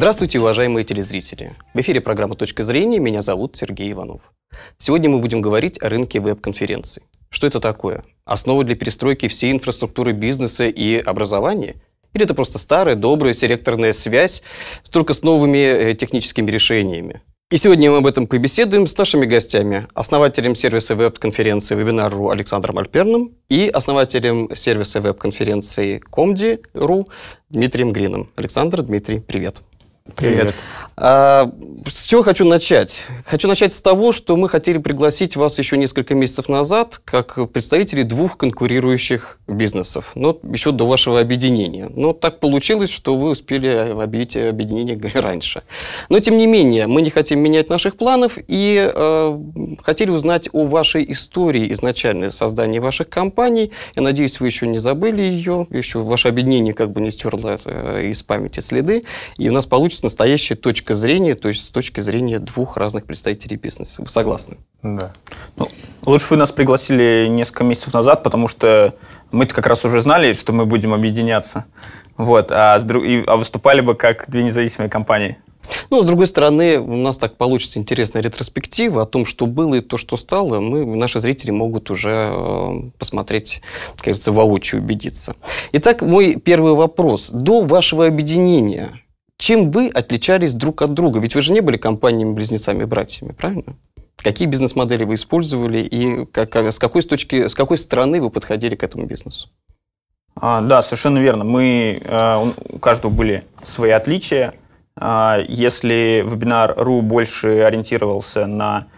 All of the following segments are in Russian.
Здравствуйте, уважаемые телезрители! В эфире программа «Точка зрения». Меня зовут Сергей Иванов. Сегодня мы будем говорить о рынке веб-конференций. Что это такое? Основа для перестройки всей инфраструктуры бизнеса и образования? Или это просто старая, добрая селекторная связь, только с новыми э, техническими решениями? И сегодня мы об этом побеседуем с нашими гостями, основателем сервиса веб-конференции Вебинар.ру Александром Альперным и основателем сервиса веб-конференции Комди.ру Дмитрием Грином. Александр, Дмитрий, привет. Привет. А, с чего хочу начать? Хочу начать с того, что мы хотели пригласить вас еще несколько месяцев назад как представителей двух конкурирующих бизнесов, но ну, еще до вашего объединения. Но ну, так получилось, что вы успели объявить объединение раньше. Но тем не менее, мы не хотим менять наших планов и э, хотели узнать о вашей истории изначально создания ваших компаний. Я надеюсь, вы еще не забыли ее, еще ваше объединение как бы не стерло э, из памяти следы, и у нас получится с настоящей точки зрения, то есть с точки зрения двух разных представителей бизнеса. Вы согласны? Да. Ну, лучше вы нас пригласили несколько месяцев назад, потому что мы как раз уже знали, что мы будем объединяться. Вот, а, друг... а выступали бы как две независимые компании. Ну, с другой стороны, у нас так получится интересная ретроспектива о том, что было и то, что стало. Мы, наши зрители могут уже э, посмотреть, кажется, воочию убедиться. Итак, мой первый вопрос. До вашего объединения чем вы отличались друг от друга? Ведь вы же не были компаниями-близнецами-братьями, правильно? Какие бизнес-модели вы использовали и как, а, с, какой точки, с какой стороны вы подходили к этому бизнесу? А, да, совершенно верно. Мы, а, у каждого были свои отличия. А, если вебинар.ру больше ориентировался на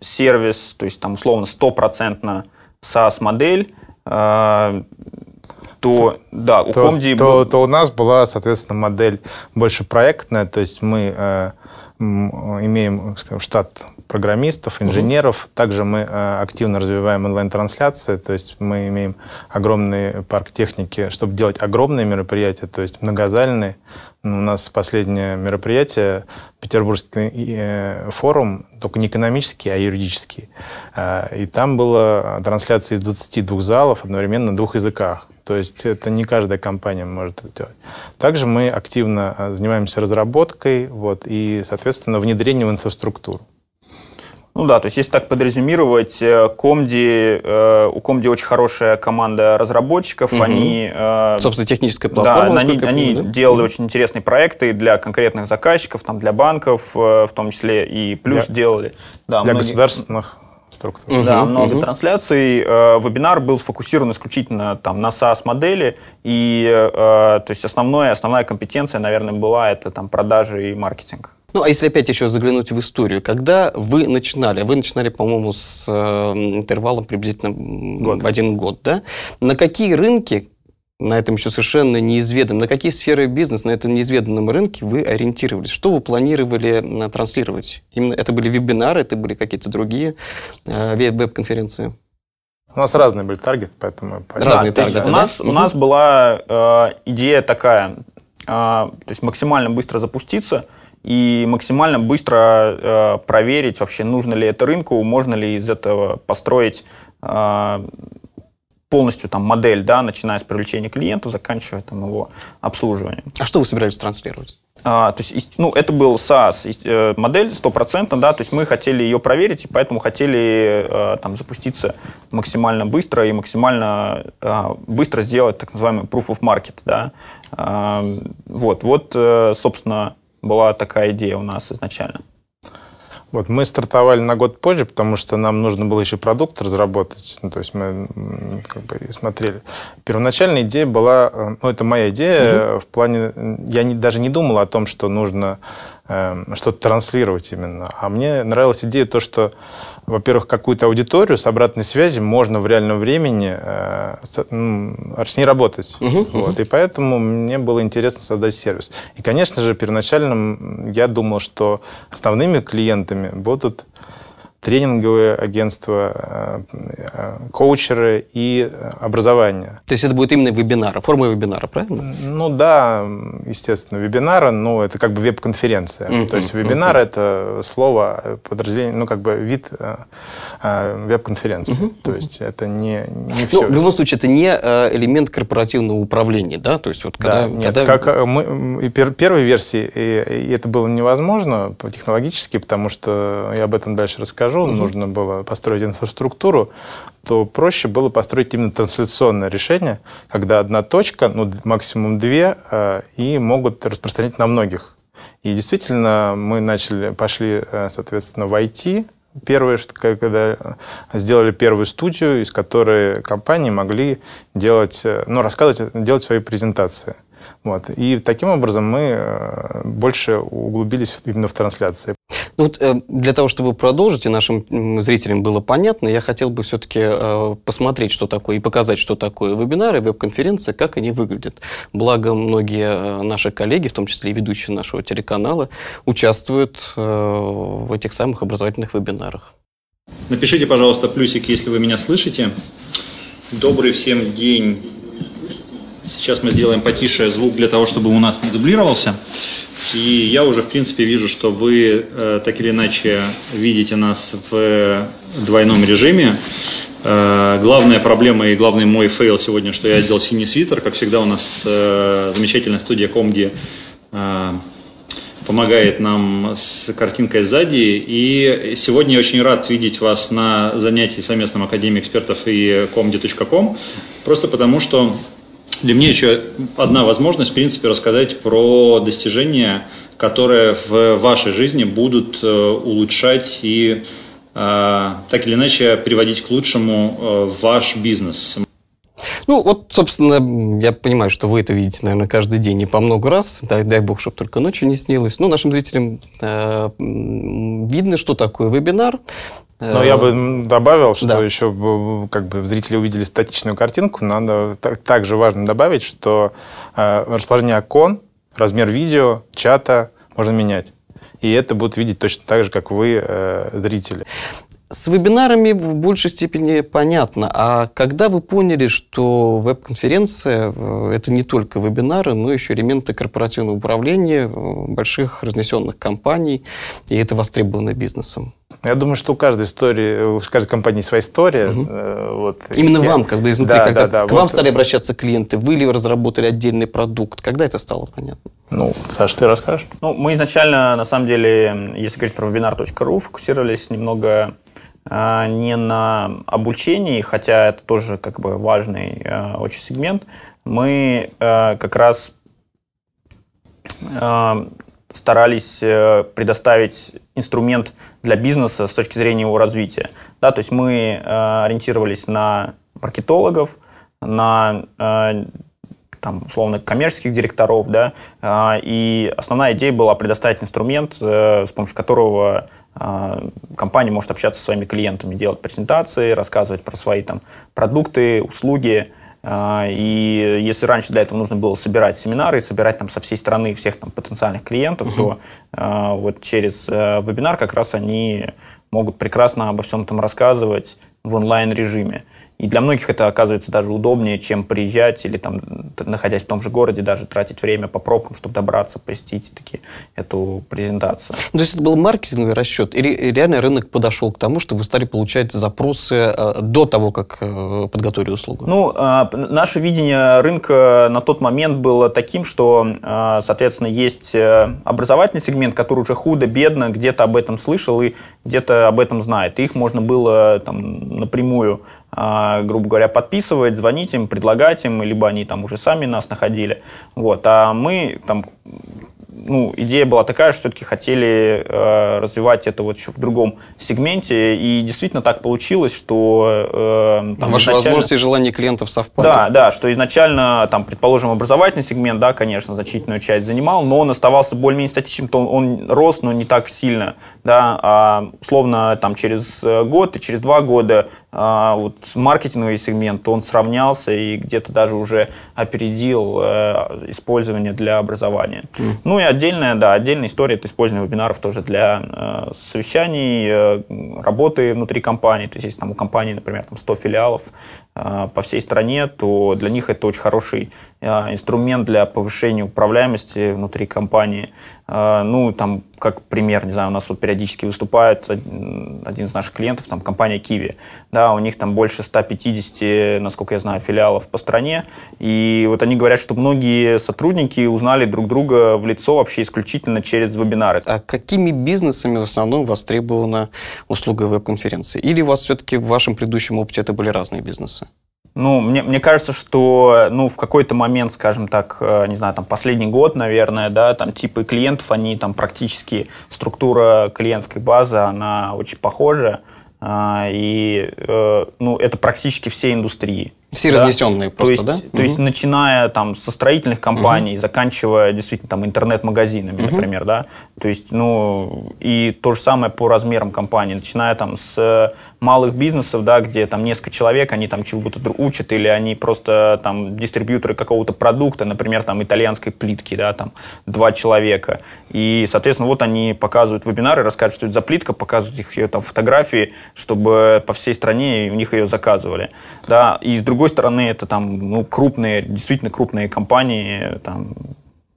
сервис, то есть там условно стопроцентно SaaS-модель, то, да, у то, Комди... То, был... то у нас была, соответственно, модель больше проектная, то есть мы э, имеем скажем, штат программистов, инженеров. Угу. Также мы э, активно развиваем онлайн-трансляции, то есть мы имеем огромный парк техники, чтобы делать огромные мероприятия, то есть многозальные. Ну, у нас последнее мероприятие, Петербургский э, форум, только не экономический, а юридический. Э, и там было трансляция из 22 залов одновременно на двух языках. То есть это не каждая компания может это делать. Также мы активно э, занимаемся разработкой вот, и, соответственно, внедрением в инфраструктуру. Ну да, то есть если так подрезюмировать, э, Комди, э, у Комди очень хорошая команда разработчиков, угу. они... Э, Собственно, техническая платформа. Да, они, помню, они да? делали угу. очень интересные проекты для конкретных заказчиков, там, для банков э, в том числе, и плюс для, делали. Да, для многие... государственных структура. да, много угу. трансляций. Э, вебинар был сфокусирован исключительно там, на SaaS-модели, и э, то есть основная, основная компетенция, наверное, была это там, продажи и маркетинг. Ну, а если опять еще заглянуть в историю, когда вы начинали, вы начинали, по-моему, с э, интервалом приблизительно год. один год, да? На какие рынки, на этом еще совершенно неизведанном, на какие сферы бизнеса на этом неизведанном рынке вы ориентировались? Что вы планировали транслировать? Именно это были вебинары, это были какие-то другие э, веб-конференции? У нас разные были таргеты, поэтому... Разные да, таргеты, у, нас, у нас была э, идея такая, э, то есть максимально быстро запуститься и максимально быстро э, проверить вообще, нужно ли это рынку, можно ли из этого построить э, полностью там модель, да, начиная с привлечения клиента, заканчивая там его обслуживанием. А что вы собирались транслировать? А, то есть, ну, это был SaaS э, модель стопроцентно, да, то есть мы хотели ее проверить, и поэтому хотели э, там запуститься максимально быстро и максимально э, быстро сделать так называемый proof of market, да. Э, вот, вот, э, собственно, была такая идея у нас изначально. Вот, мы стартовали на год позже, потому что нам нужно было еще продукт разработать. Ну, то есть мы как бы смотрели. Первоначальная идея была, э, ну это моя идея, угу. в плане, я не, даже не думал о том, что нужно Эм, что-то транслировать именно. А мне нравилась идея то, что, во-первых, какую-то аудиторию с обратной связью можно в реальном времени э, с, ну, с ней работать. Угу, вот. угу. И поэтому мне было интересно создать сервис. И, конечно же, первоначально я думал, что основными клиентами будут тренинговые агентства, э, коучеры и э, образование. То есть это будет именно вебинары, форма вебинара, правильно? Ну да, естественно, вебинары, но это как бы веб-конференция. Mm-hmm. То есть вебинар mm-hmm. это слово, э, подразделение, ну как бы вид веб-конференции. Mm-hmm. То есть это не, не все. Ну, в любом случае, это не элемент корпоративного управления, да? То есть вот когда... Да, нет, когда... как мы, первой версии и это было невозможно технологически, потому что я об этом дальше расскажу монтажом, mm-hmm. нужно было построить инфраструктуру, то проще было построить именно трансляционное решение, когда одна точка, ну, максимум две, э, и могут распространять на многих. И действительно, мы начали, пошли, э, соответственно, в IT, первое, что когда э, сделали первую студию, из которой компании могли делать, ну, рассказывать, делать свои презентации. Вот. И таким образом мы больше углубились именно в трансляции. Вот э, для того, чтобы продолжить, и нашим зрителям было понятно, я хотел бы все-таки э, посмотреть, что такое, и показать, что такое вебинары, веб-конференции, как они выглядят. Благо, многие э, наши коллеги, в том числе и ведущие нашего телеканала, участвуют в этих самых образовательных вебинарах. Напишите, пожалуйста, плюсик, если вы меня слышите. Добрый всем день. Сейчас мы сделаем потише звук для того, чтобы у нас не дублировался. И я уже, в принципе, вижу, что вы э, так или иначе видите нас в э, двойном режиме. Э, главная проблема и главный мой фейл сегодня, что я одел синий свитер. Как всегда, у нас э, замечательная студия Комди э, помогает нам с картинкой сзади. И сегодня я очень рад видеть вас на занятии совместном Академии экспертов и комди.ком, просто потому что для меня еще одна возможность, в принципе, рассказать про достижения, которые в вашей жизни будут э, улучшать и э, так или иначе приводить к лучшему э, ваш бизнес. Ну, вот, собственно, я понимаю, что вы это видите, наверное, каждый день и по много раз. Дай, дай бог, чтобы только ночью не снилось. Ну, нашим зрителям э, видно, что такое вебинар. Но я бы э, добавил, что да. еще как бы зрители увидели статичную картинку. Надо также важно добавить, что э, расположение окон, размер видео, чата можно менять и это будут видеть точно так же, как вы, э, зрители. С вебинарами в большей степени понятно. А когда вы поняли, что веб-конференция э, – это не только вебинары, но еще элементы корпоративного управления э, больших разнесенных компаний, и это востребовано бизнесом? Я думаю, что у каждой истории, у каждой компании своя история. Угу. Вот. Именно я... вам, когда изнутри, да, когда да, да, к вот. вам стали обращаться клиенты, вы ли разработали отдельный продукт, когда это стало понятно? Ну, Саш, ты расскажешь? Ну, мы изначально, на самом деле, если говорить про webinar.ru, фокусировались немного а, не на обучении, хотя это тоже как бы важный а, очень сегмент, мы а, как раз старались э, предоставить инструмент для бизнеса с точки зрения его развития. Да, то есть мы ориентировались на маркетологов, на там, условно, коммерческих директоров, да, а, и основная идея была предоставить инструмент, э, с помощью которого а, компания может общаться со своими клиентами, делать презентации, рассказывать про свои там продукты, услуги, а, и если раньше для этого нужно было собирать семинары и собирать там со всей страны всех там потенциальных клиентов, то вот через э, вебинар как раз они могут прекрасно обо всем этом рассказывать в онлайн режиме. И для многих это оказывается даже удобнее, чем приезжать или там, находясь в том же городе, даже тратить время по пробкам, чтобы добраться, посетить таки эту презентацию. Ну, то есть это был маркетинговый расчет? Или э, реально рынок подошел к тому, что вы стали получать запросы э, до того, как э, подготовили услугу? Ну, а, наше видение рынка на тот момент было таким, что, а, соответственно, есть образовательный сегмент, который уже худо, бедно где-то об этом слышал, и где-то об этом знает. их можно было там, напрямую, а, грубо говоря, подписывать, звонить им, предлагать им, либо они там уже сами нас находили. Вот. А мы там ну, идея была такая, что все-таки хотели э, развивать это вот еще в другом сегменте, и действительно так получилось, что... Э, там, Ваши изначально... возможности и желания клиентов совпали. Да, да, что изначально, там, предположим, образовательный сегмент, да, конечно, значительную часть занимал, но он оставался более-менее статичным, то он, он рос, но не так сильно, да, а условно там через э, год и через два года а вот маркетинговый сегмент, он сравнялся и где-то даже уже опередил э, использование для образования. Mm. Ну и отдельная, да, отдельная история – это использование вебинаров тоже для э, совещаний, э, работы внутри компании. То есть если там у компании, например, там 100 филиалов по всей стране, то для них это очень хороший инструмент для повышения управляемости внутри компании. А, ну, там, как пример, не знаю, у нас вот периодически выступает один из наших клиентов, там, компания Kiwi. Да, у них там больше 150, насколько я знаю, филиалов по стране. И вот они говорят, что многие сотрудники узнали друг друга в лицо вообще исключительно через вебинары. А какими бизнесами в основном востребована услуга веб-конференции? Или у вас все-таки в вашем предыдущем опыте это были разные бизнесы? Ну, мне, мне кажется, что ну, в какой-то момент, скажем так, э, не знаю, там последний год, наверное, да, там типы клиентов, они там практически, структура клиентской базы, она очень похожа. А, и э, ну, это практически все индустрии. Все да? разнесенные просто, то есть, да? То угу. есть, начиная там со строительных компаний, угу. заканчивая действительно там интернет-магазинами, угу. например, да? То есть, ну, и то же самое по размерам компании, начиная там с малых бизнесов, да, где там несколько человек, они там чего-то учат, или они просто там дистрибьюторы какого-то продукта, например, там итальянской плитки, да, там два человека. И, соответственно, вот они показывают вебинары, рассказывают, что это за плитка, показывают их ее э, там фотографии, чтобы по всей стране у них ее заказывали. Да, и с другой другой стороны, это там ну, крупные, действительно крупные компании, там,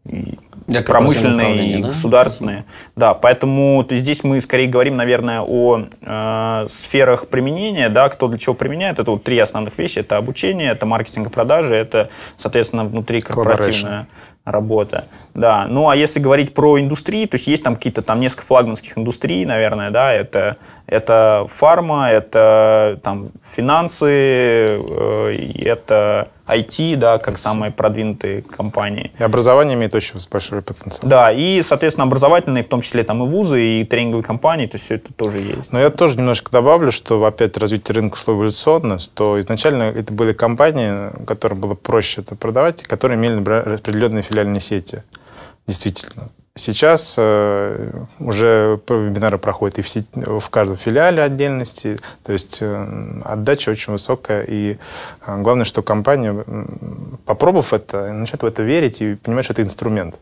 и промышленные, и да? государственные. Uh-huh. Да, поэтому то здесь мы скорее говорим, наверное, о э, сферах применения, да, кто для чего применяет. Это вот три основных вещи. Это обучение, это маркетинг и продажи, это, соответственно, внутри внутрикорпоративное работа. Да. Ну, а если говорить про индустрии, то есть есть там какие-то там несколько флагманских индустрий, наверное, да, это, это фарма, это там финансы, э, это IT, да, как самые продвинутые компании. И образование имеет очень большой потенциал. Да, и, соответственно, образовательные, в том числе там и вузы, и тренинговые компании, то есть все это тоже есть. Но я тоже немножко добавлю, что опять развитие рынка шло эволюционно, что изначально это были компании, которым было проще это продавать, которые имели определенные филиальные сети. Действительно. Сейчас э, уже вебинары проходят и в, каждом филиале отдельности, то есть э, отдача очень высокая, и э, главное, что компания, попробовав это, начинает в это верить и понимает, что это инструмент.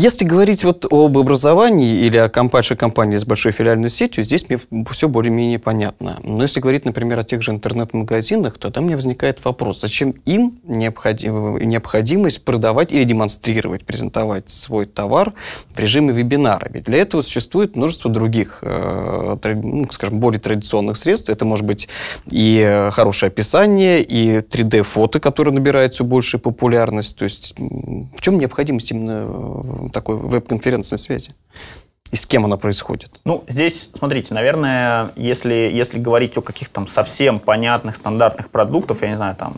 Если говорить вот об образовании или о компашей компании с большой филиальной сетью, здесь мне все более-менее понятно. Но если говорить, например, о тех же интернет-магазинах, то там мне возникает вопрос, зачем им необходим, необходимость продавать или демонстрировать, презентовать свой товар в режиме вебинара? Ведь для этого существует множество других, э, ну, скажем, более традиционных средств. Это может быть и э, хорошее описание, и 3D-фото, которое набирает все большую популярность. То есть в чем необходимость интимной такой веб-конференции связи? И с кем она происходит? Ну, здесь, смотрите, наверное, если, если говорить о каких-то там совсем понятных стандартных продуктах, я не знаю, там,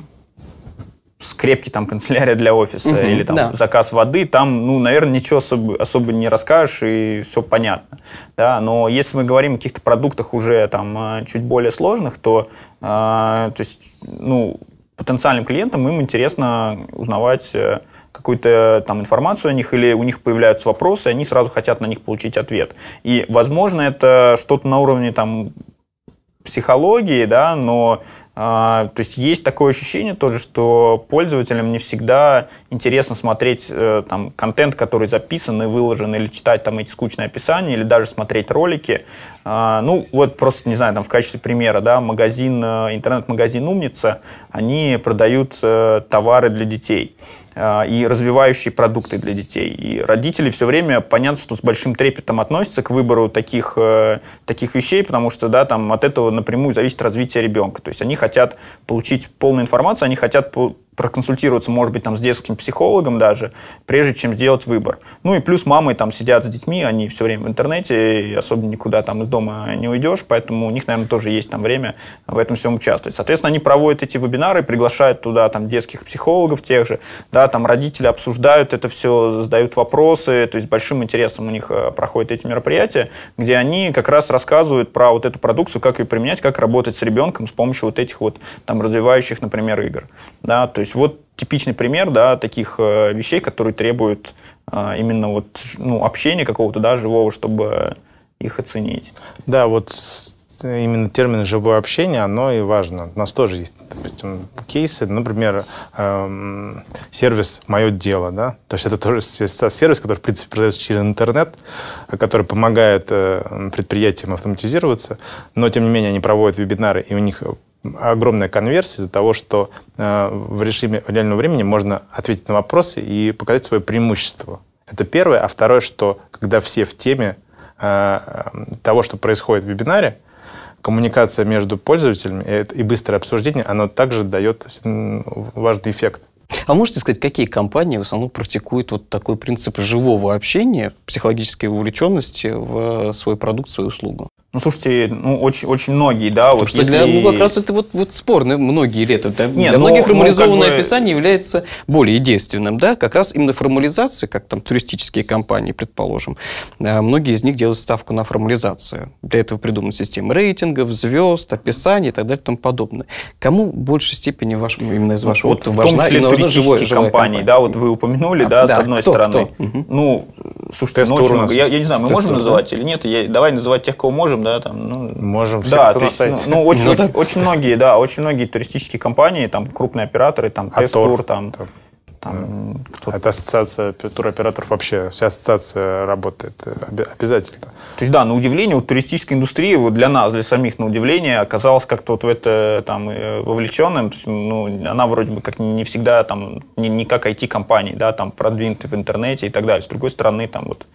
скрепки там канцелярия для офиса угу, или там да. заказ воды, там, ну, наверное, ничего особо, особо не расскажешь и все понятно, да. Но если мы говорим о каких-то продуктах уже там а, чуть более сложных, то, э, то есть, ну, потенциальным клиентам им интересно узнавать э, какую-то там информацию о них, или у них появляются вопросы, и они сразу хотят на них получить ответ. И, возможно, это что-то на уровне там психологии, да, но а, то есть есть такое ощущение тоже, что пользователям не всегда интересно смотреть э, там, контент, который записан и выложен, или читать там эти скучные описания, или даже смотреть ролики. А, ну, вот просто, не знаю, там в качестве примера, да, магазин, э, интернет-магазин «Умница», они продают э, товары для детей и развивающие продукты для детей. И родители все время, понятно, что с большим трепетом относятся к выбору таких, таких вещей, потому что, да, там от этого напрямую зависит развитие ребенка. То есть они хотят хотят получить полную информацию, они хотят проконсультироваться, может быть, там, с детским психологом даже, прежде чем сделать выбор. Ну и плюс мамы там сидят с детьми, они все время в интернете, и особо никуда там из дома не уйдешь, поэтому у них, наверное, тоже есть там время в этом всем участвовать. Соответственно, они проводят эти вебинары, приглашают туда там детских психологов тех же, да, там родители обсуждают это все, задают вопросы, то есть большим интересом у них э, проходят эти мероприятия, где они как раз рассказывают про вот эту продукцию, как ее применять, как работать с ребенком с помощью вот этих вот там развивающих, например, игр. Да, то есть есть вот типичный пример да, таких э, вещей, которые требуют а, именно вот, ну, общения какого-то да, живого, чтобы их оценить. Да, вот именно термин «живое общение», оно и важно. У нас тоже есть, допустим, кейсы, например, эм, сервис «Мое дело», да, то есть это тоже сервис, который, в принципе, продается через интернет, который помогает э, предприятиям автоматизироваться, но, тем не менее, они проводят вебинары, и у них огромная конверсия из-за того, что э, в режиме реального времени можно ответить на вопросы и показать свое преимущество. Это первое. А второе, что когда все в теме э, того, что происходит в вебинаре, коммуникация между пользователями и быстрое обсуждение, оно также дает важный эффект. А можете сказать, какие компании в основном практикуют вот такой принцип живого общения, психологической вовлеченности в э, свой продукт, свою услугу? Ну, слушайте, ну, очень, очень многие, да. Потому вот что если... для, ну, как раз это вот, вот спорно многие лет, Да? Нет, для но, ну, многих формализованное ну, как бы... описание является более действенным, да, как раз именно формализация, как там туристические компании, предположим, э, многие из них делают ставку на формализацию. Для этого придуманы системы рейтингов, звезд, описаний и так далее и тому подобное. Кому в большей степени ваш именно из ну, вашего вот опыта важна числе, туристических компании, да, вот вы упомянули, а, да, да, с одной кто, стороны. Кто? Угу. Ну, слушайте, можем, я, я не знаю, мы можем называть или нет, я, давай называть тех, кого можем, да, там, ну, Можем, да, то есть, ну, ну, очень, ну очень, очень многие, да, очень многие туристические компании, там, крупные операторы, там, а Тест-тур, там, там там, да. Это ассоциация туроператоров вообще, вся ассоциация работает э, обязательно. То есть, да, на удивление, вот туристическая индустрия вот для нас, для самих, на удивление, оказалась как-то вот в это там э, вовлеченным. То есть, ну, она вроде бы как не всегда там, не, не как IT-компании, да, там продвинуты в интернете и так далее. С другой стороны, там вот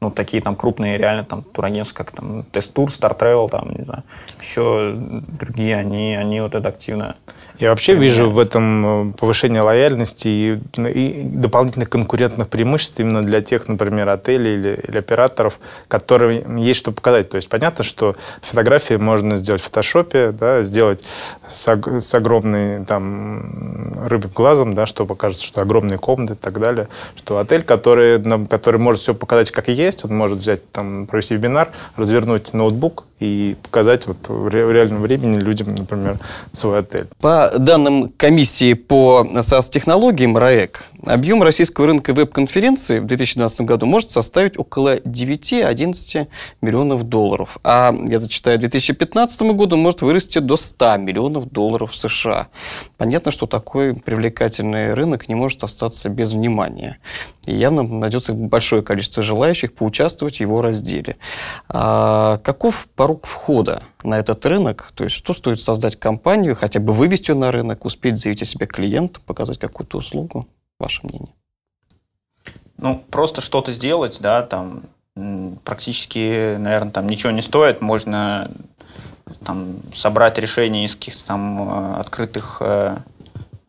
ну, такие там крупные реально там турагентства, как там Тест Тур, Star Travel, там, не знаю, еще другие, они, они вот это активно я вообще вижу в этом э, повышение лояльности и, и дополнительных конкурентных преимуществ именно для тех, например, отелей или, или операторов, которым есть что показать. То есть понятно, что фотографии можно сделать в фотошопе, да, сделать с, с огромной там рыбым глазом, да, что покажется, что огромные комнаты и так далее, что отель, который, который может все показать как есть, он может взять там провести вебинар, развернуть ноутбук, и показать вот в реальном времени людям, например, свой отель. По данным комиссии по SaaS-технологиям РАЭК, объем российского рынка веб-конференции в 2012 году может составить около 9-11 миллионов долларов. А, я зачитаю, в 2015 году может вырасти до 100 миллионов долларов США. Понятно, что такой привлекательный рынок не может остаться без внимания и явно найдется большое количество желающих поучаствовать в его разделе. А каков порог входа на этот рынок? То есть что стоит создать компанию, хотя бы вывести ее на рынок, успеть заявить о себе клиент, показать какую-то услугу? Ваше мнение? Ну, просто что-то сделать, да, там практически, наверное, там ничего не стоит. Можно там собрать решение из каких-то там э, открытых э,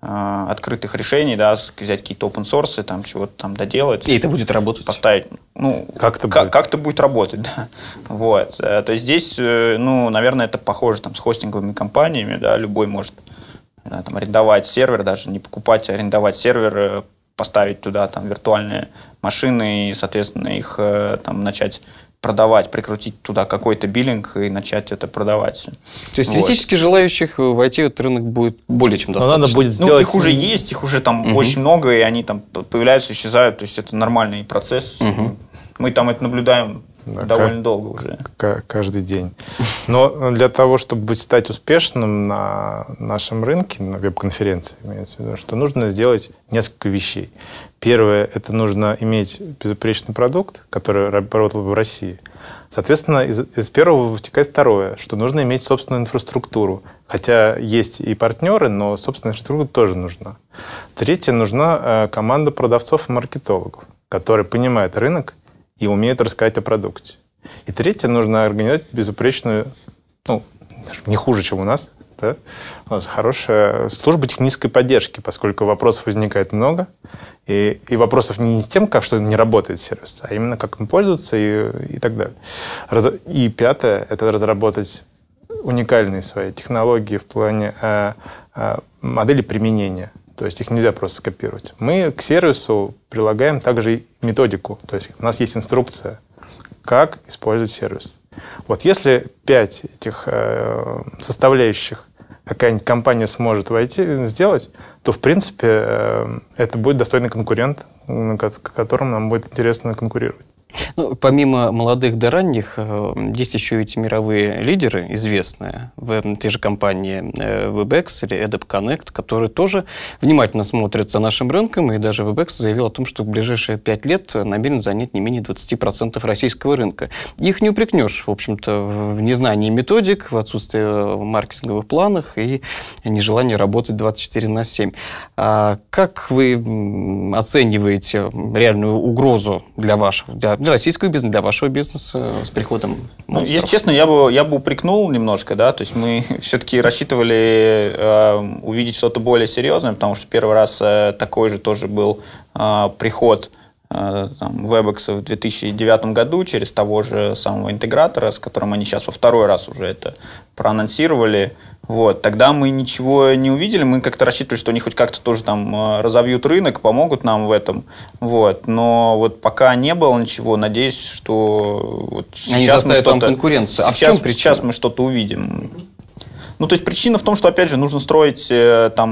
Э, открытых решений, да, взять какие-то open source, там чего-то там доделать. И это будет работать? Поставить, ну, как-то как, будет. как-то будет работать, да. Вот. Э, то есть здесь, э, ну, наверное, это похоже там с хостинговыми компаниями, да, любой может да, там, арендовать сервер, даже не покупать, а арендовать сервер, поставить туда там виртуальные машины и, соответственно, их там начать продавать, прикрутить туда какой-то биллинг и начать это продавать. То есть вот. желающих войти в этот рынок будет более чем достаточно. Но надо будет сделать... Ну, их уже есть, их уже там угу. очень много, и они там появляются, исчезают, то есть это нормальный процесс. Угу. Мы там это наблюдаем да, довольно долго уже. Каждый день. Но э, для того, чтобы стать успешным на нашем рынке, на веб-конференции, имеется в виду, что нужно сделать несколько вещей. Первое – это нужно иметь безупречный продукт, который работал бы в России. Соответственно, из, из первого вытекает второе, что нужно иметь собственную инфраструктуру. Хотя есть и партнеры, но собственная инфраструктура тоже нужна. Третье – нужна э, команда продавцов и маркетологов, которые понимают рынок и умеют рассказать о продукте. И третье – нужно организовать безупречную, ну, не хуже, чем у нас, да? У нас хорошая служба технической поддержки, поскольку вопросов возникает много, и, и вопросов не с тем, как что не работает сервис, а именно как им пользоваться и, и так далее. Раз, и пятое — это разработать уникальные свои технологии в плане э, э, модели применения. То есть их нельзя просто скопировать. Мы к сервису прилагаем также методику. То есть у нас есть инструкция, как использовать сервис. Вот если пять этих э, составляющих какая-нибудь компания сможет войти, сделать, то, в принципе, э, это будет достойный конкурент, с которым нам будет интересно конкурировать. Ну, помимо молодых до да ранних, э, есть еще эти мировые лидеры известные в те же компании э, WebEx или Adobe Connect, которые тоже внимательно смотрят за нашим рынком, и даже WebEx заявил о том, что в ближайшие пять лет намерен занять не менее 20% российского рынка. Их не упрекнешь, в общем-то, в незнании методик, в отсутствии э, маркетинговых планах и нежелании работать 24 на 7. А как вы оцениваете реальную угрозу для вашего, для для российского бизнеса, для вашего бизнеса э, с приходом Ну, если честно, я бы, я бы упрекнул немножко, да, то есть мы все-таки рассчитывали э, увидеть что-то более серьезное, потому что первый раз э, такой же тоже был э, приход Э, там, WebEx в 2009 году через того же самого интегратора, с которым они сейчас во второй раз уже это проанонсировали. Вот. Тогда мы ничего не увидели, мы как-то рассчитывали, что они хоть как-то тоже там э, разовьют рынок, помогут нам в этом. Вот. Но вот пока не было ничего, надеюсь, что вот сейчас они мы что-то... конкуренцию. А сейчас, в чем причина? сейчас мы что-то увидим. Ну, то есть причина в том, что, опять же, нужно строить э, там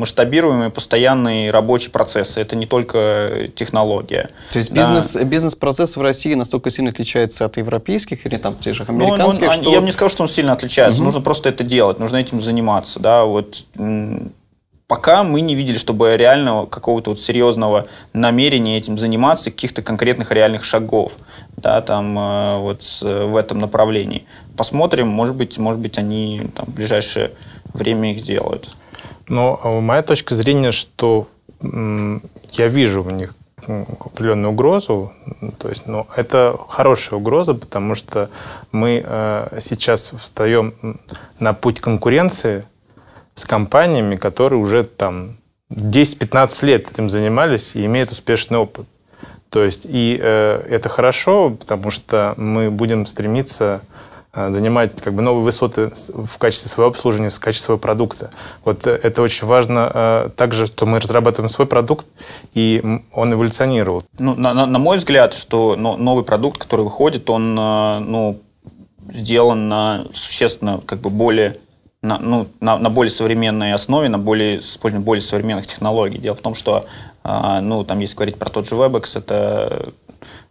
масштабируемые постоянные рабочие процессы. Это не только э, технология. То есть да. бизнес, бизнес-процесс в России настолько сильно отличается от европейских или там тех же ну, американских? Ну, он, а он, что... Я бы не сказал, что он сильно отличается. Угу. Нужно просто это делать, нужно этим заниматься. Да, вот пока мы не видели, чтобы реального какого-то вот серьезного намерения этим заниматься, каких-то конкретных реальных шагов, да, там э, вот э, в этом направлении. Посмотрим, может быть, может быть, они там, в ближайшее время их сделают. Но э, моя точка зрения, что я вижу в них определенную угрозу, то есть, ну, это хорошая угроза, потому что мы э, сейчас встаем на путь конкуренции, с компаниями, которые уже там 10-15 лет этим занимались и имеют успешный опыт. То есть и э, это хорошо, потому что мы будем стремиться э, занимать как бы новые высоты в качестве своего обслуживания, в качестве своего продукта. Вот э, это очень важно э, также, что мы разрабатываем свой продукт, и он эволюционировал. Ну, на, на, на мой взгляд, что но, новый продукт, который выходит, он э, ну, сделан на существенно как бы более на, ну, на, на более современной основе, на более, с более, более современных технологий. Дело в том, что, э, ну, там, если говорить про тот же WebEx, это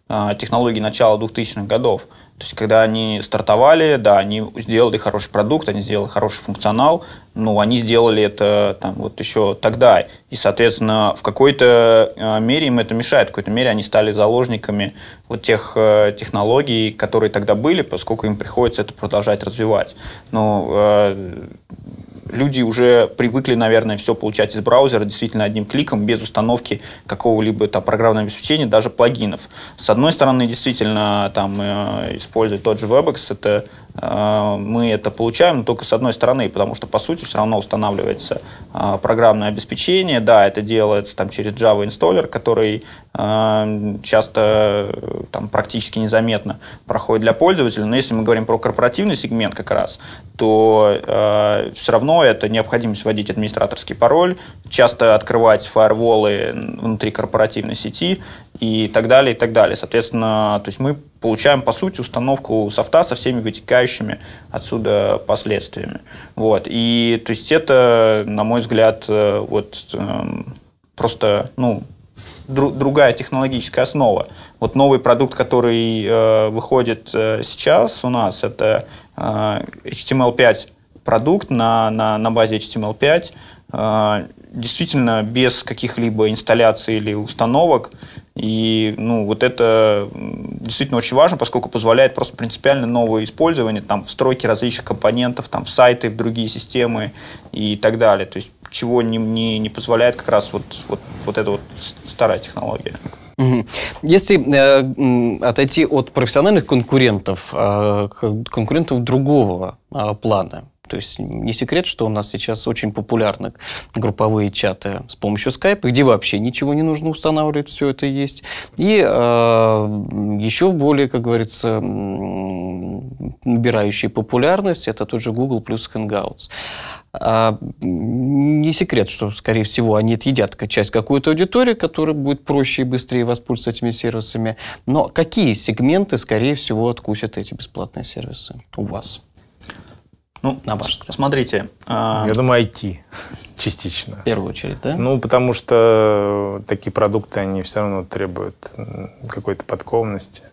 э, технологии начала 2000-х годов. То есть, когда они стартовали, да, они сделали хороший продукт, они сделали хороший функционал, но ну, они сделали это там вот еще тогда. И, соответственно, в какой-то э, мере им это мешает, в какой-то мере они стали заложниками вот тех э, технологий, которые тогда были, поскольку им приходится это продолжать развивать. Но э, люди уже привыкли, наверное, все получать из браузера действительно одним кликом, без установки какого-либо там программного обеспечения, даже плагинов. С одной стороны, действительно, там, э, использовать тот же WebEx, это Э, мы это получаем, но только с одной стороны, потому что, по сути, все равно устанавливается э, программное обеспечение. Да, это делается там, через Java Installer, который э, часто там, практически незаметно проходит для пользователя. Но если мы говорим про корпоративный сегмент как раз, то э, все равно это необходимость вводить администраторский пароль, часто открывать фаерволы внутри корпоративной сети, и так далее, и так далее. Соответственно, то есть мы получаем, по сути, установку софта со всеми вытекающими отсюда последствиями. Вот. И то есть это, на мой взгляд, э, вот эм, просто, ну, дру, другая технологическая основа. Вот новый продукт, который э, выходит э, сейчас у нас, это э, HTML5 эм продукт на, на, на базе HTML5. Эм э, действительно, без каких-либо инсталляций или установок и ну, вот это действительно очень важно, поскольку позволяет просто принципиально новое использование там, в стройке различных компонентов, там, в сайты, в другие системы и так далее. То есть чего не, не, не позволяет как раз вот, вот, вот эта вот старая технология. Если э, отойти от профессиональных конкурентов, э, конкурентов другого э, плана, то есть не секрет, что у нас сейчас очень популярны групповые чаты с помощью Skype, где вообще ничего не нужно устанавливать, все это есть. И э, еще более, как говорится, набирающие популярность, это тот же Google плюс Hangouts. А, не секрет, что, скорее всего, они отъедят часть какой то аудитории, которая будет проще и быстрее воспользоваться этими сервисами. Но какие сегменты, скорее всего, откусят эти бесплатные сервисы у вас? Ну, на ваш взгляд. Смотрите. Э... Я думаю, IT частично. В первую очередь, да? Ну, потому что такие продукты, они все равно требуют какой-то подкованности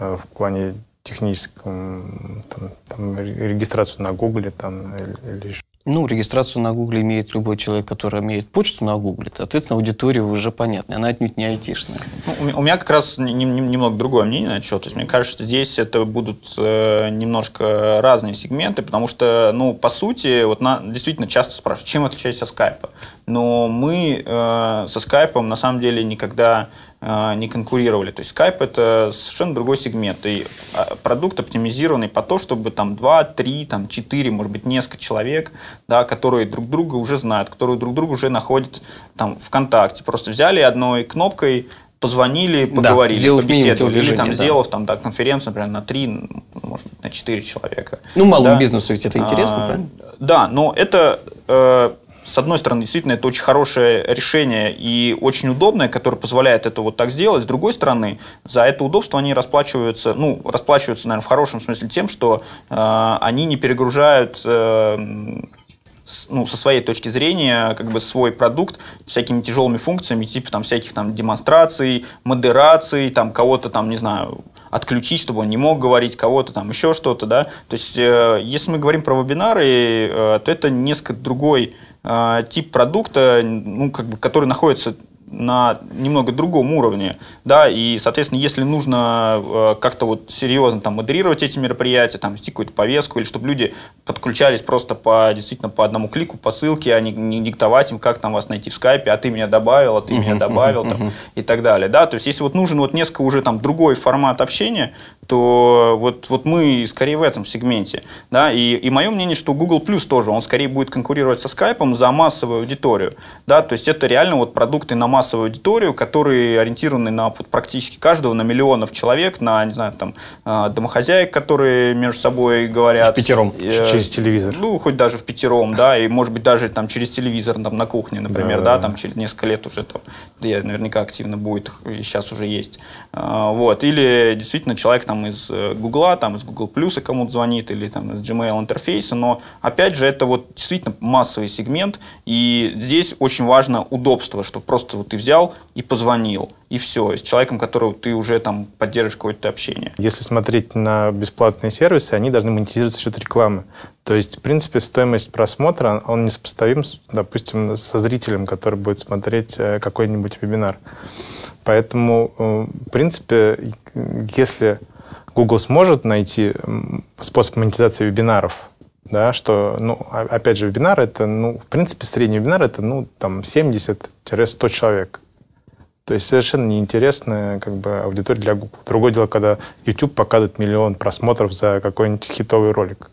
э, в плане техническом, там, там, регистрацию на Гугле там, э, или, или ну, регистрацию на Гугле имеет любой человек, который имеет почту на Гугле. Соответственно, аудитория уже понятная, она отнюдь не айтишная. Ну, у меня как раз немного другое мнение на счет. То есть, мне кажется, что здесь это будут э, немножко разные сегменты, потому что, ну, по сути, вот на, действительно часто спрашивают, чем отличается от скайпа. Но мы э, со скайпом, на самом деле, никогда а, не конкурировали. То есть Skype это совершенно другой сегмент. И а, продукт оптимизированный по то, чтобы там 2, 3, там 4, может быть, несколько человек, да, которые друг друга уже знают, которые друг друга уже находят там ВКонтакте. Просто взяли одной кнопкой позвонили, поговорили, да, сделав побеседовали. Или там да. сделав там, да, конференцию, например, на три, может быть, на четыре человека. Ну, малому да. бизнесу ведь это а, интересно, а, правильно? Да, но это э, с одной стороны, действительно, это очень хорошее решение и очень удобное, которое позволяет это вот так сделать. С другой стороны, за это удобство они расплачиваются, ну, расплачиваются, наверное, в хорошем смысле тем, что э, они не перегружают э, ну, со своей точки зрения, как бы свой продукт всякими тяжелыми функциями, типа там всяких там демонстраций, модераций, там кого-то там, не знаю, отключить, чтобы он не мог говорить кого-то там, еще что-то, да. То есть, э, если мы говорим про вебинары, э, то это несколько другой а, тип продукта, ну, как бы, который находится на немного другом уровне, да, и, соответственно, если нужно э, как-то вот серьезно там модерировать эти мероприятия, там вести какую-то повестку, или чтобы люди подключались просто по, действительно, по одному клику, по ссылке, а не, не диктовать им, как там вас найти в скайпе, а ты меня добавил, а ты меня добавил, там, и так далее, да, то есть, если вот нужен вот несколько уже там другой формат общения, то вот, вот мы скорее в этом сегменте, да, и, и мое мнение, что Google Plus тоже, он скорее будет конкурировать со скайпом за массовую аудиторию, да, то есть, это реально вот продукты на массовую аудиторию, которые ориентированы на практически каждого, на миллионов человек, на, не знаю, там, а, домохозяек, которые между собой говорят. В пятером, э, через телевизор. Ну, хоть даже в пятером, да, и, может быть, даже там через телевизор там, на кухне, например, да, да, да. там через несколько лет уже там, да, наверняка активно будет, и сейчас уже есть. А, вот, или действительно человек там из э, Гугла, там из Google Плюса кому-то звонит, или там из Gmail интерфейса, но, опять же, это вот действительно массовый сегмент, и здесь очень важно удобство, что просто ты взял и позвонил, и все, с человеком, которого ты уже там поддерживаешь какое-то общение. Если смотреть на бесплатные сервисы, они должны монетизироваться за счет рекламы. То есть, в принципе, стоимость просмотра, он несопоставим, допустим, со зрителем, который будет смотреть э, какой-нибудь вебинар. Поэтому, э, в принципе, э, если Google сможет найти способ монетизации вебинаров, да, что, ну, а, опять же, вебинар это, ну, в принципе, средний вебинар это, ну, там, 70-100 человек. То есть совершенно неинтересная как бы, аудитория для Google. Другое дело, когда YouTube показывает миллион просмотров за какой-нибудь хитовый ролик.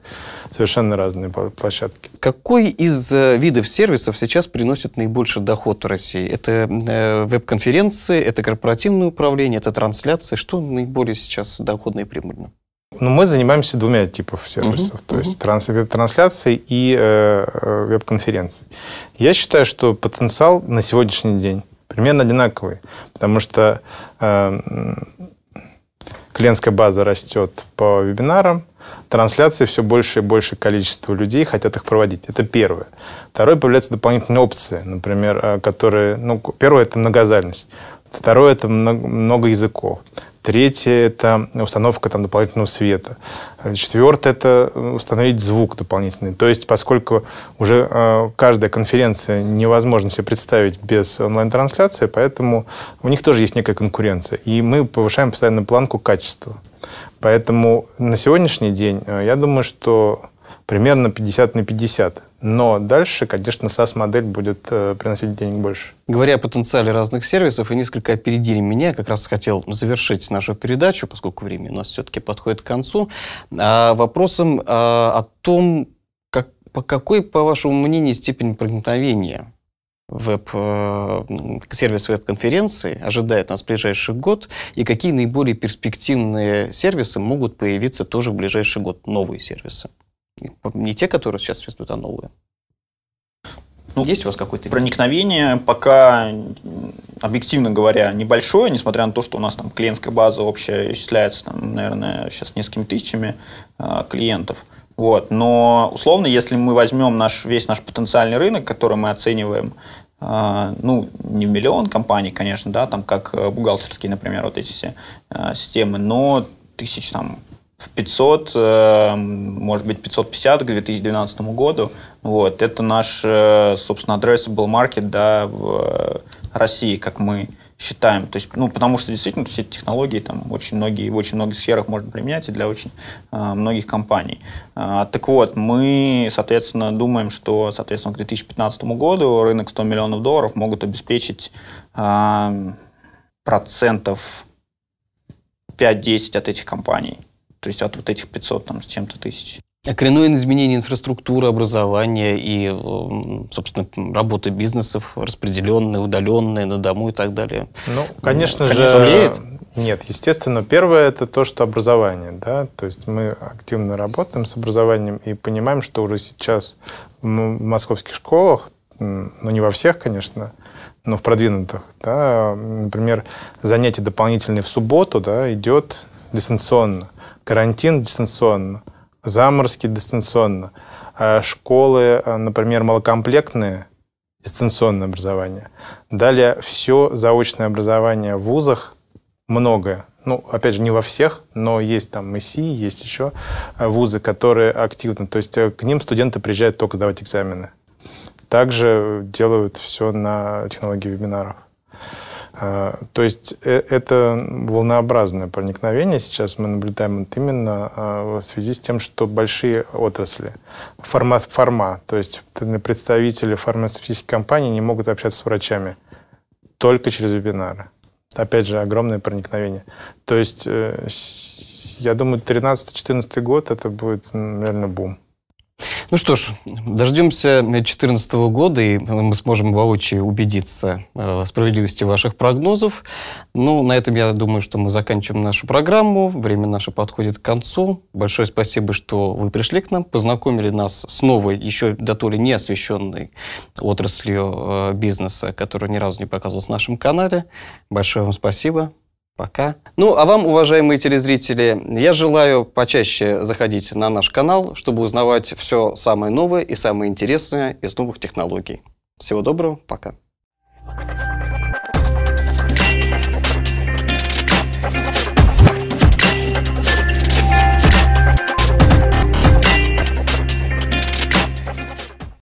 Совершенно разные площадки. Какой из э, видов сервисов сейчас приносит наибольший доход в России? Это э, веб-конференции, это корпоративное управление, это трансляции? Что наиболее сейчас доходно и прибыльно? Ну, мы занимаемся двумя типов сервисов, угу, то угу. есть транс веб-трансляций и э, э веб-конференций. Я считаю, что потенциал на сегодняшний день примерно одинаковый, потому что э, клиентская база растет по вебинарам, трансляции все больше и больше количество людей хотят их проводить. Это первое. Второе, появляются дополнительные опции, например, э, которые... Ну, первое – это многозальность. Второе – это много языков. Третье – это установка там, дополнительного света. Четвертое – это установить звук дополнительный. То есть, поскольку уже э, каждая конференция невозможно себе представить без онлайн-трансляции, поэтому у них тоже есть некая конкуренция. И мы повышаем постоянно планку качества. Поэтому на сегодняшний день э, я думаю, что примерно 50 на 50. Но дальше, конечно, SaaS-модель будет э, приносить денег больше. Говоря о потенциале разных сервисов, и несколько опередили меня, я как раз хотел завершить нашу передачу, поскольку время у нас все-таки подходит к концу, а, вопросом а, о том, как, по какой, по вашему мнению, степень проникновения веб, э, сервис веб-конференции ожидает нас в ближайший год, и какие наиболее перспективные сервисы могут появиться тоже в ближайший год, новые сервисы? Не те, которые сейчас существуют, а новые. Ну, Есть у вас какое то Проникновение пока, объективно говоря, небольшое, несмотря на то, что у нас там клиентская база общая исчисляется, там, наверное, сейчас несколькими тысячами э, клиентов. Вот. Но, условно, если мы возьмем наш, весь наш потенциальный рынок, который мы оцениваем, э, ну, не в миллион компаний, конечно, да, там как э, бухгалтерские, например, вот эти все э, системы, но тысяч там в 500, э, может быть, 550 к 2012 году. Вот. Это наш, э, собственно, addressable market да, в э, России, как мы считаем. То есть, ну, потому что действительно все эти технологии там очень многие, в очень многих сферах можно применять и для очень э, многих компаний. Э, так вот, мы, соответственно, думаем, что, соответственно, к 2015 году рынок 100 миллионов долларов могут обеспечить э, процентов 5-10 от этих компаний то есть от вот этих 500 там, с чем-то тысяч. А коренное изменение инфраструктуры, образования и, э, собственно, работы бизнесов, распределенные, удаленные, на дому и так далее. Ну, конечно, конечно же, влияет? нет, естественно, первое это то, что образование, да, то есть мы активно работаем с образованием и понимаем, что уже сейчас в московских школах, ну не во всех, конечно, но в продвинутых, да, например, занятие дополнительное в субботу, да, идет дистанционно карантин дистанционно, заморозки дистанционно, а школы, а, например, малокомплектные, дистанционное образование. Далее все заочное образование в вузах, многое. Ну, опять же, не во всех, но есть там МСИ, есть еще а, вузы, которые активно. То есть э, к ним студенты приезжают только сдавать экзамены. Также э, делают все на технологии вебинаров. А, то есть э, это волнообразное проникновение. Сейчас мы наблюдаем это именно а, в связи с тем, что большие отрасли, фарма, фарма то есть представители фармацевтических компаний не могут общаться с врачами только через вебинары. Опять же, огромное проникновение. То есть, э, я думаю, 13-14 год это будет, наверное, бум. Ну что ж, дождемся 2014 года, и мы сможем воочию убедиться э, в справедливости ваших прогнозов. Ну, на этом, я думаю, что мы заканчиваем нашу программу. Время наше подходит к концу. Большое спасибо, что вы пришли к нам, познакомили нас с новой, еще до то ли не освещенной отраслью э, бизнеса, которая ни разу не показывалась на нашем канале. Большое вам спасибо. Пока. Ну, а вам, уважаемые телезрители, я желаю почаще заходить на наш канал, чтобы узнавать все самое новое и самое интересное из новых технологий. Всего доброго, пока. thank you